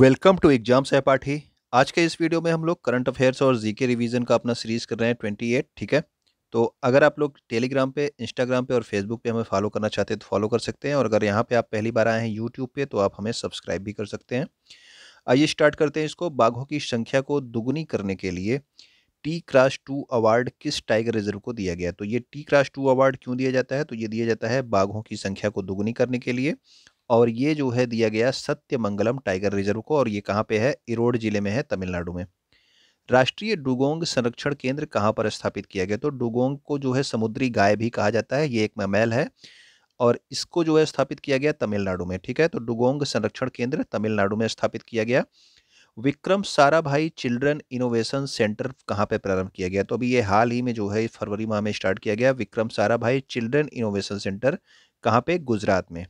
welcome to exam सहपाठी आज के इस वीडियो में हम लोग करंट अफेयर्स और जीके रिवीजन का अपना सीरीज कर रहे हैं ट्वेंटी एट ठीक है तो अगर आप लोग टेलीग्राम पे इंस्टाग्राम पे और फेसबुक पे हमें फॉलो करना चाहते हैं तो फॉलो कर सकते हैं और अगर यहाँ पे आप पहली बार आए हैं यूट्यूब पे तो आप हमें सब्सक्राइब भी कर सकते हैं आइए स्टार्ट करते हैं इसको बाघों की संख्या को दुगुनी करने के लिए टी क्रास टू अवार्ड किस टाइगर रिजर्व को दिया गया तो ये टी क्रास टू अवार्ड क्यों दिया जाता है तो ये दिया जाता है बाघों की संख्या को दुगुनी करने के लिए और ये जो है दिया गया सत्यमंगलम टाइगर रिजर्व को और ये कहाँ पे है इरोड जिले में है तमिलनाडु में राष्ट्रीय डुगोंग संरक्षण केंद्र कहाँ पर स्थापित किया गया तो डुगोंग को जो है समुद्री गाय भी कहा जाता है ये एक ममैल है और इसको जो है स्थापित किया गया तमिलनाडु में ठीक है तो डुगोंग संरक्षण केंद्र तमिलनाडु में स्थापित किया गया Vikram Sarabhai children innovation centre कहाँ पे प्रारंभ किया गया तो अभी ये हाल ही में जो है फरवरी माह में स्टार्ट किया गया Vikram Sarabhai children innovation centre कहाँ पे गुजरात में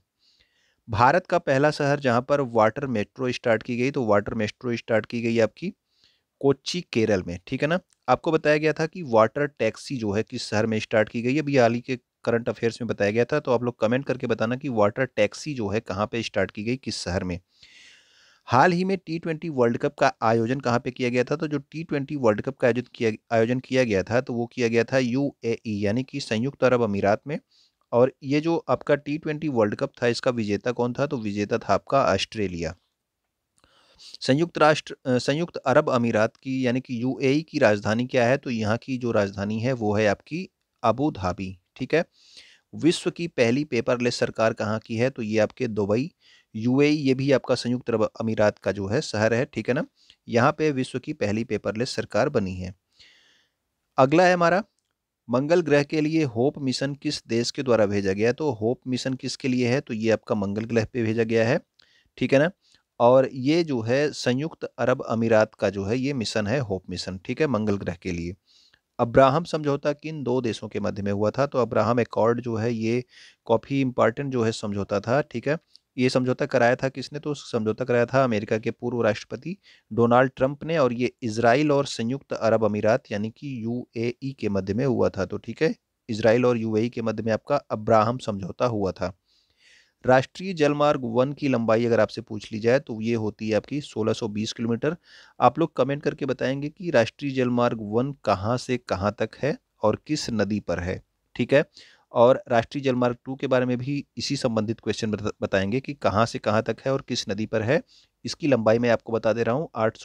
भारत का पहला शहर जहाँ पर वाटर मेट्रो स्टार्ट की गई तो वाटर मेट्रो स्टार्ट की गई आपकी कोची केरल में ठीक है ना आपको बताया गया था कि वाटर टैक्सी जो है किस शहर में स्टार्ट की गई अभी हाल ही के करंट अफेयर्स में बताया गया था तो आप लोग कमेंट करके बताना कि वाटर टैक्सी जो है कहाँ पे स्टार्ट की गई किस शहर में हाल ही में टी ट्वेंटी वर्ल्ड कप का आयोजन कहाँ पे किया गया था तो जो टी ट्वेंटी वर्ल्ड कप का आयोजित किया आयोजन किया गया था तो वो किया गया था यू यानी कि संयुक्त अरब अमीरात में और ये जो आपका टी ट्वेंटी वर्ल्ड कप था इसका विजेता कौन था तो विजेता था आपका ऑस्ट्रेलिया संयुक्त राष्ट्र संयुक्त अरब अमीरात की यानी कि यूएई की राजधानी क्या है तो यहाँ की जो राजधानी है वो है आपकी अबू धाबी ठीक है विश्व की पहली पेपरलेस सरकार कहाँ की है तो ये आपके दुबई यूएई ये भी आपका संयुक्त अरब अमीरात का जो है शहर है ठीक है ना यहाँ पे विश्व की पहली पेपरलेस सरकार बनी है अगला है हमारा मंगल ग्रह के लिए होप मिशन किस देश के द्वारा भेजा गया है तो होप मिशन किसके लिए है तो ये आपका मंगल ग्रह पे भेजा गया है ठीक है ना और ये जो है संयुक्त अरब अमीरात का जो है ये मिशन है होप मिशन ठीक है मंगल ग्रह के लिए अब्राहम समझौता किन दो देशों के मध्य में हुआ था तो अब्राहम एकॉर्ड जो है ये काफ़ी इंपॉर्टेंट जो है समझौता था ठीक है ये समझौता कराया था किसने तो समझौता कराया था अमेरिका के पूर्व राष्ट्रपति डोनाल्ड ट्रंप ने और ये इसराइल और संयुक्त अरब अमीरात यानी कि यू के मध्य में हुआ था तो ठीक है इसराइल और यू के मध्य में आपका अब्राहम समझौता हुआ था राष्ट्रीय जलमार्ग वन की लंबाई अगर आपसे पूछ ली जाए तो ये होती है आपकी 1620 किलोमीटर आप लोग कमेंट करके बताएंगे कि राष्ट्रीय जलमार्ग वन कहाँ से कहाँ तक है और किस नदी पर है ठीक है और राष्ट्रीय जलमार्ग टू के बारे में भी इसी संबंधित क्वेश्चन बताएंगे कि कहाँ से कहाँ तक है और किस नदी पर है इसकी लंबाई मैं आपको बता दे रहा हूँ आठ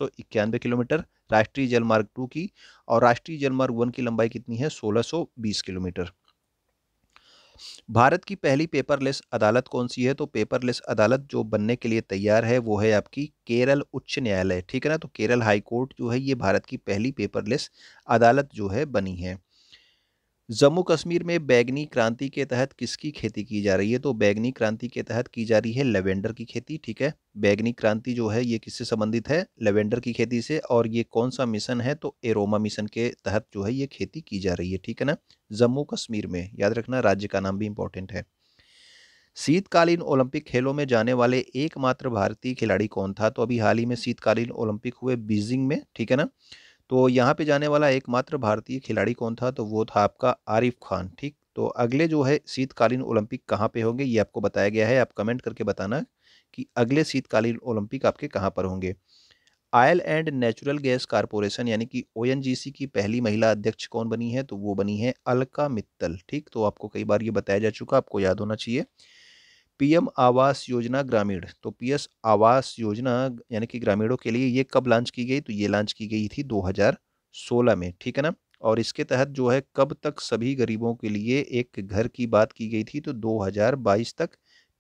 किलोमीटर राष्ट्रीय जलमार्ग टू की और राष्ट्रीय जलमार्ग वन की लंबाई कितनी है 1620 किलोमीटर भारत की पहली पेपरलेस अदालत कौन सी है तो पेपरलेस अदालत जो बनने के लिए तैयार है वो है आपकी केरल उच्च न्यायालय ठीक है ना तो केरल हाई कोर्ट जो है ये भारत की पहली पेपरलेस अदालत जो है बनी है जम्मू कश्मीर में बैगनी क्रांति के तहत किसकी खेती की जा रही है तो बैगनी क्रांति के तहत की जा रही है लेवेंडर की खेती ठीक है बैगनी क्रांति जो है ये किससे संबंधित है लेवेंडर की खेती से और ये कौन सा मिशन है तो एरोमा मिशन के तहत जो है ये खेती की जा रही है ठीक है ना जम्मू कश्मीर में याद रखना राज्य का नाम भी इंपॉर्टेंट है शीतकालीन ओलंपिक खेलों में जाने वाले एकमात्र भारतीय खिलाड़ी कौन था तो अभी हाल ही में शीतकालीन ओलंपिक हुए बीजिंग में ठीक है ना तो यहाँ पे जाने वाला एकमात्र भारतीय खिलाड़ी कौन था तो वो था आपका आरिफ खान ठीक तो अगले जो है शीतकालीन ओलंपिक कहाँ पे होंगे ये आपको बताया गया है आप कमेंट करके बताना कि अगले शीतकालीन ओलंपिक आपके कहाँ पर होंगे oil and natural gas corporation यानी कि ओ की पहली महिला अध्यक्ष कौन बनी है तो वो बनी है अलका मित्तल ठीक तो आपको कई बार ये बताया जा चुका आपको याद होना चाहिए पीएम आवास योजना ग्रामीण तो पीएस आवास योजना यानी कि ग्रामीणों के लिए ये कब लॉन्च की गई तो ये लॉन्च की गई थी 2016 में ठीक है ना और इसके तहत जो है कब तक सभी गरीबों के लिए एक घर की बात की गई थी तो 2022 तक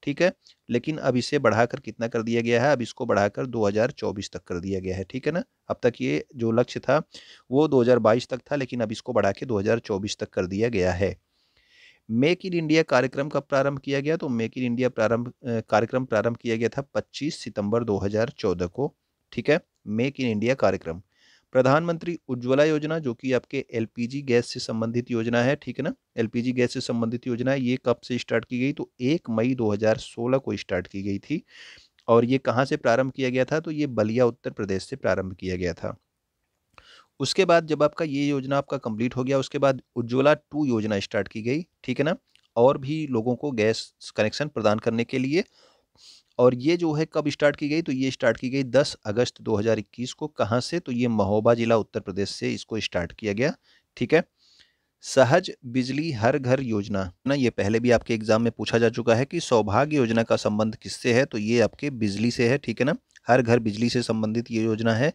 ठीक है लेकिन अब इसे बढ़ाकर कितना कर दिया गया है अब इसको बढ़ाकर 2024 तक कर दिया गया है ठीक है ना अब तक ये जो लक्ष्य था वो 2022 तक था लेकिन अब इसको बढ़ा के 2024 तक कर दिया गया है मेक इन इंडिया कार्यक्रम का प्रारंभ किया गया तो मेक इन इंडिया प्रारंभ कार्यक्रम प्रारंभ किया गया था 25 सितंबर 2014 को ठीक है मेक इन इंडिया कार्यक्रम प्रधानमंत्री उज्ज्वला योजना जो कि आपके एलपीजी गैस से संबंधित योजना है ठीक है ना एलपीजी गैस से संबंधित योजना है ये कब से स्टार्ट की गई तो एक मई दो को स्टार्ट की गई थी और ये कहाँ से प्रारंभ किया गया था तो ये बलिया उत्तर प्रदेश से प्रारंभ किया गया था उसके बाद जब आपका ये योजना आपका कंप्लीट हो गया उसके बाद उज्ज्वला टू योजना स्टार्ट की गई ठीक है ना और भी लोगों को गैस कनेक्शन प्रदान करने के लिए और ये जो है कब स्टार्ट की गई तो ये स्टार्ट की गई 10 अगस्त 2021 को कहाँ से तो ये महोबा ज़िला उत्तर प्रदेश से इसको स्टार्ट किया गया ठीक है सहज बिजली हर घर योजना ना ये पहले भी आपके एग्जाम में पूछा जा चुका है कि सौभाग्य योजना का संबंध किससे है तो ये आपके बिजली से है ठीक है ना हर घर बिजली से संबंधित ये योजना है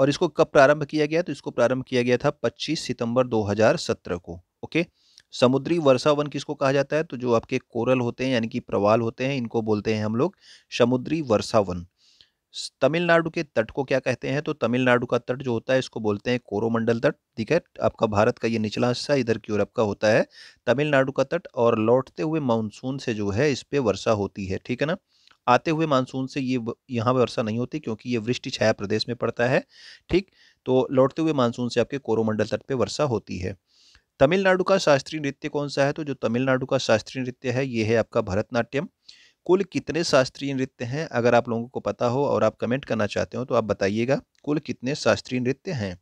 और इसको कब प्रारंभ किया गया तो इसको प्रारंभ किया गया था 25 सितंबर 2017 को ओके समुद्री वर्षा वन किसको कहा जाता है तो जो आपके कोरल होते हैं यानी कि प्रवाल होते हैं इनको बोलते हैं हम लोग समुद्री वर्षा वन तमिलनाडु के तट को क्या कहते हैं तो तमिलनाडु का तट जो होता है इसको बोलते हैं कोरोमंडल तट ठीक है आपका भारत का ये निचला हिस्सा इधर की ओर आपका होता है तमिलनाडु का तट और लौटते हुए मानसून से जो है इस पर वर्षा होती है ठीक है ना आते हुए मानसून से ये यहाँ वर्षा नहीं होती क्योंकि ये वृष्टि छाया प्रदेश में पड़ता है ठीक तो लौटते हुए मानसून से आपके कोरोमंडल तट पर वर्षा होती है तमिलनाडु का शास्त्रीय नृत्य कौन सा है तो जो तमिलनाडु का शास्त्रीय नृत्य है ये है आपका भरतनाट्यम कुल कितने शास्त्रीय नृत्य हैं अगर आप लोगों को पता हो और आप कमेंट करना चाहते हो तो आप बताइएगा कुल कितने शास्त्रीय नृत्य हैं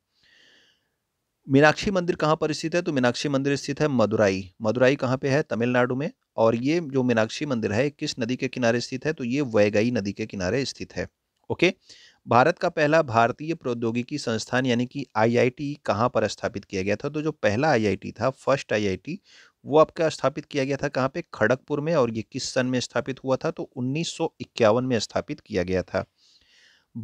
मीनाक्षी मंदिर कहाँ पर स्थित है तो मीनाक्षी मंदिर स्थित है मदुराई मदुराई कहाँ पे है तमिलनाडु में और ये जो मीनाक्षी मंदिर है किस नदी के किनारे स्थित है तो ये वैगई नदी के किनारे स्थित है ओके भारत का पहला भारतीय प्रौद्योगिकी संस्थान यानी कि आईआईटी कहाँ पर स्थापित किया गया था तो जो पहला आईआईटी था फर्स्ट आईआईटी वो आपका स्थापित किया गया था कहाँ पे खड़गपुर में और ये किस सन में स्थापित हुआ था तो उन्नीस में स्थापित किया गया था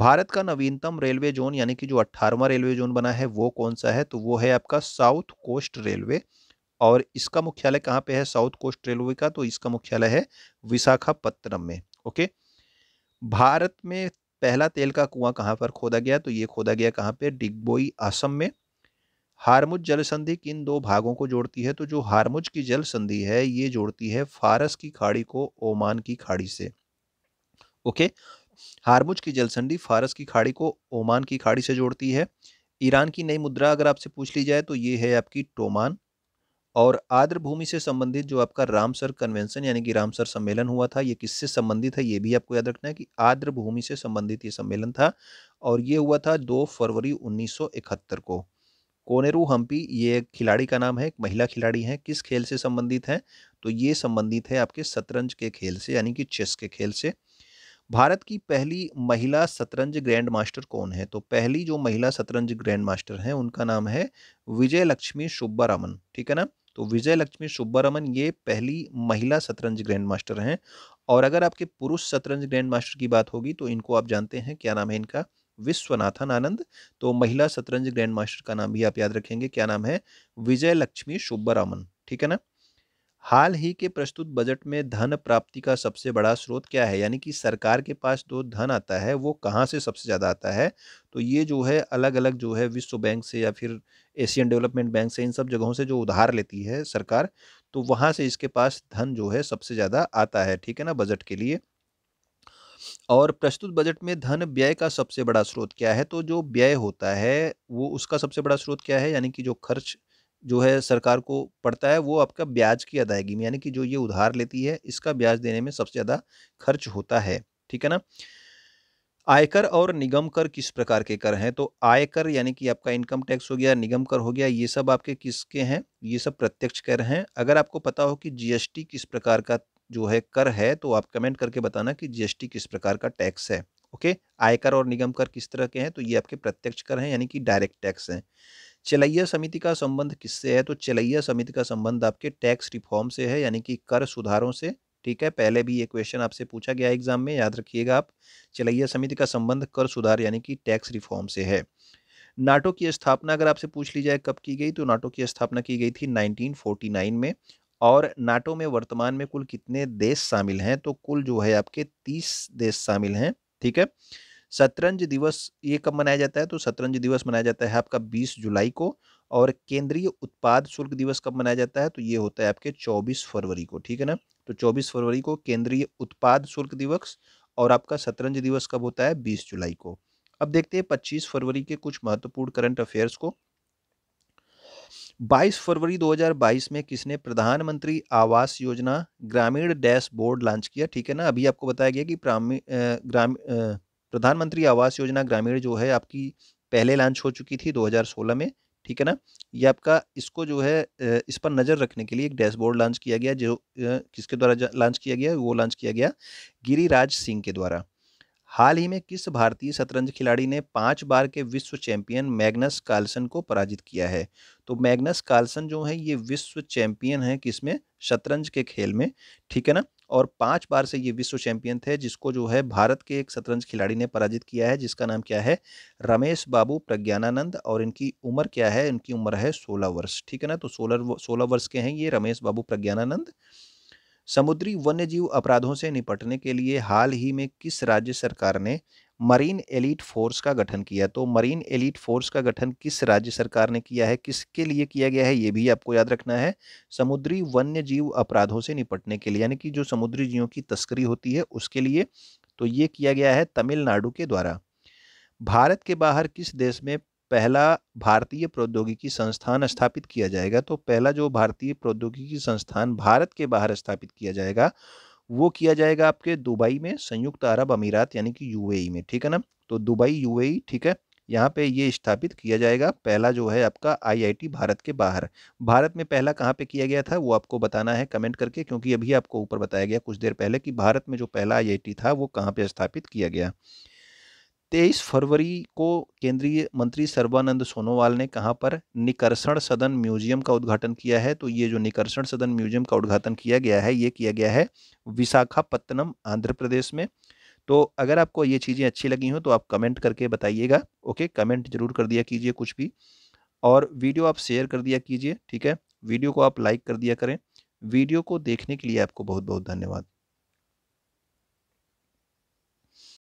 भारत का नवीनतम रेलवे जोन यानी कि जो अट्ठारवा रेलवे जोन बना है वो कौन सा है तो वो है आपका साउथ कोस्ट रेलवे और इसका मुख्यालय कहाँ पे है साउथ कोस्ट रेलवे का तो इसका मुख्यालय है विशाखापत्तनम में ओके भारत में पहला तेल का कुआं कहाँ पर खोदा गया तो ये खोदा गया कहाँ पे डिगबोई असम में हारमुज जल संधि किन दो भागों को जोड़ती है तो जो हारमुज की जल संधि है ये जोड़ती है फारस की खाड़ी को ओमान की खाड़ी से ओके हारमुज की जल संधि फारस की खाड़ी को ओमान की खाड़ी से जोड़ती है ईरान की नई मुद्रा अगर आपसे पूछ ली जाए तो ये है आपकी टोमान और आर्द्र भूमि से संबंधित जो आपका रामसर कन्वेंशन यानी कि रामसर सम्मेलन हुआ था ये किससे संबंधित है ये भी आपको याद रखना है कि आर्द्र भूमि से संबंधित ये सम्मेलन था और ये हुआ था दो फरवरी 1971 को कोनेरू हम्पी ये खिलाड़ी का नाम है एक महिला खिलाड़ी हैं किस खेल से संबंधित हैं तो ये संबंधित है आपके शतरंज के खेल से यानी कि चेस के खेल से भारत की पहली महिला शतरंज ग्रैंड मास्टर कौन है तो पहली जो महिला शतरंज ग्रैंड मास्टर हैं उनका नाम है विजय लक्ष्मी सुब्बारामन ठीक है ना तो विजय लक्ष्मी सुब्बारमन ये पहली महिला शतरंज ग्रैंड मास्टर हैं और अगर आपके पुरुष शतरंज ग्रैंड मास्टर की बात होगी तो इनको आप जानते हैं क्या नाम है इनका विश्वनाथन आनंद तो महिला शतरंज ग्रैंड मास्टर का नाम भी आप याद रखेंगे क्या नाम है विजय लक्ष्मी सुब्बारामन ठीक है ना हाल ही के प्रस्तुत बजट में धन प्राप्ति का सबसे बड़ा स्रोत क्या है यानी कि सरकार के पास जो तो धन आता है वो कहाँ से सबसे ज़्यादा आता है तो ये जो है अलग अलग जो है विश्व बैंक से या फिर एशियन डेवलपमेंट बैंक से इन सब जगहों से जो उधार लेती है सरकार तो वहाँ से इसके पास धन जो है सबसे ज़्यादा आता है ठीक है ना बजट के लिए और प्रस्तुत बजट में धन व्यय का सबसे बड़ा स्रोत क्या है तो जो व्यय होता है वो उसका सबसे बड़ा स्रोत क्या है यानी कि जो खर्च जो है सरकार को पड़ता है वो आपका ब्याज की अदायगी में यानी कि जो ये उधार लेती है इसका ब्याज देने में सबसे ज़्यादा खर्च होता है ठीक है ना आयकर और निगम कर किस प्रकार के कर हैं तो आयकर यानी कि आपका इनकम टैक्स हो गया निगम कर हो गया ये सब आपके किसके हैं ये सब प्रत्यक्ष कर हैं अगर आपको पता हो कि जीएसटी किस प्रकार का जो है कर है तो आप कमेंट करके बताना कि जीएसटी किस प्रकार का टैक्स है ओके आयकर और निगम कर किस तरह के हैं तो ये आपके प्रत्यक्ष कर हैं यानी कि डायरेक्ट टैक्स हैं चलैया समिति का संबंध किससे है तो चलैया समिति का संबंध आपके टैक्स रिफॉर्म से है यानी कि कर सुधारों से ठीक है पहले भी ये क्वेश्चन आपसे पूछा गया एग्जाम में याद रखिएगा आप चलैया समिति का संबंध कर सुधार यानी कि टैक्स रिफॉर्म से है नाटो की स्थापना अगर आपसे पूछ ली जाए कब की गई तो नाटो की स्थापना की गई थी 1949 में और नाटो में वर्तमान में कुल कितने देश शामिल हैं तो कुल जो है आपके तीस देश शामिल हैं ठीक है शतरंज दिवस ये कब मनाया जाता है तो शतरंज दिवस मनाया जाता है आपका बीस जुलाई को और केंद्रीय उत्पाद शुल्क दिवस कब मनाया जाता है तो ये होता है आपके चौबीस फरवरी को ठीक है ना तो चौबीस फरवरी को केंद्रीय उत्पाद शुल्क दिवस और आपका शतरंज दिवस कब होता है बीस जुलाई को अब देखते हैं पच्चीस फरवरी के कुछ महत्वपूर्ण करंट अफेयर्स को 22 फरवरी 2022 में किसने प्रधानमंत्री आवास योजना ग्रामीण डैशबोर्ड लॉन्च किया ठीक है ना अभी आपको बताया गया कि ग्रामीण प्रधानमंत्री आवास योजना ग्रामीण जो है आपकी पहले लॉन्च हो चुकी थी 2016 में ठीक है ना ये आपका इसको जो है इस पर नज़र रखने के लिए एक डैशबोर्ड लॉन्च किया गया जो किसके द्वारा लॉन्च किया गया वो लॉन्च किया गया गिरिराज सिंह के द्वारा हाल ही में किस भारतीय शतरंज खिलाड़ी ने पांच बार के विश्व चैंपियन मैग्नस कार्लसन को पराजित किया है तो मैग्नस कार्लसन जो है ये विश्व चैंपियन है किसमें शतरंज के खेल में ठीक है ना और पांच बार से ये विश्व चैंपियन थे जिसको जो है भारत के एक शतरंज खिलाड़ी ने पराजित किया है जिसका नाम क्या है रमेश बाबू प्रज्ञानानंद और इनकी उम्र क्या है इनकी उम्र है सोलह वर्ष ठीक है ना तो सोलह सोलह वर्ष के हैं ये रमेश बाबू प्रज्ञानानंद समुद्री वन्यजीव अपराधों से निपटने के लिए हाल ही में किस राज्य सरकार ने मरीन एलिट फोर्स का गठन किया तो मरीन एलिट फोर्स का गठन किस राज्य सरकार ने किया है किसके लिए किया गया है ये भी आपको याद रखना है समुद्री वन्य जीव अपराधों से निपटने के लिए यानी कि जो समुद्री जीवों की तस्करी होती है उसके लिए तो ये किया गया है तमिलनाडु के द्वारा भारत के बाहर किस देश में पहला भारतीय प्रौद्योगिकी संस्थान स्थापित किया जाएगा तो पहला जो भारतीय प्रौद्योगिकी संस्थान भारत के बाहर स्थापित किया जाएगा वो किया जाएगा आपके दुबई में संयुक्त अरब अमीरात यानी कि यूएई में ठीक है ना तो दुबई यूएई ठीक है यहाँ पे ये स्थापित किया जाएगा पहला जो है आपका आईआईटी भारत के बाहर भारत में पहला कहाँ पे किया गया था वो आपको बताना है कमेंट करके क्योंकि अभी आपको ऊपर बताया गया कुछ देर पहले कि भारत में जो पहला आईआईटी था वो कहाँ पे स्थापित किया गया तेईस फरवरी को केंद्रीय मंत्री सर्वानंद सोनोवाल ने कहाँ पर निकर्षण सदन म्यूजियम का उद्घाटन किया है तो ये जो निकर्षण सदन म्यूजियम का उद्घाटन किया गया है ये किया गया है विशाखापत्तनम आंध्र प्रदेश में तो अगर आपको ये चीज़ें अच्छी लगी हों तो आप कमेंट करके बताइएगा ओके कमेंट जरूर कर दिया कीजिए कुछ भी और वीडियो आप शेयर कर दिया कीजिए ठीक है वीडियो को आप लाइक कर दिया करें वीडियो को देखने के लिए आपको बहुत बहुत धन्यवाद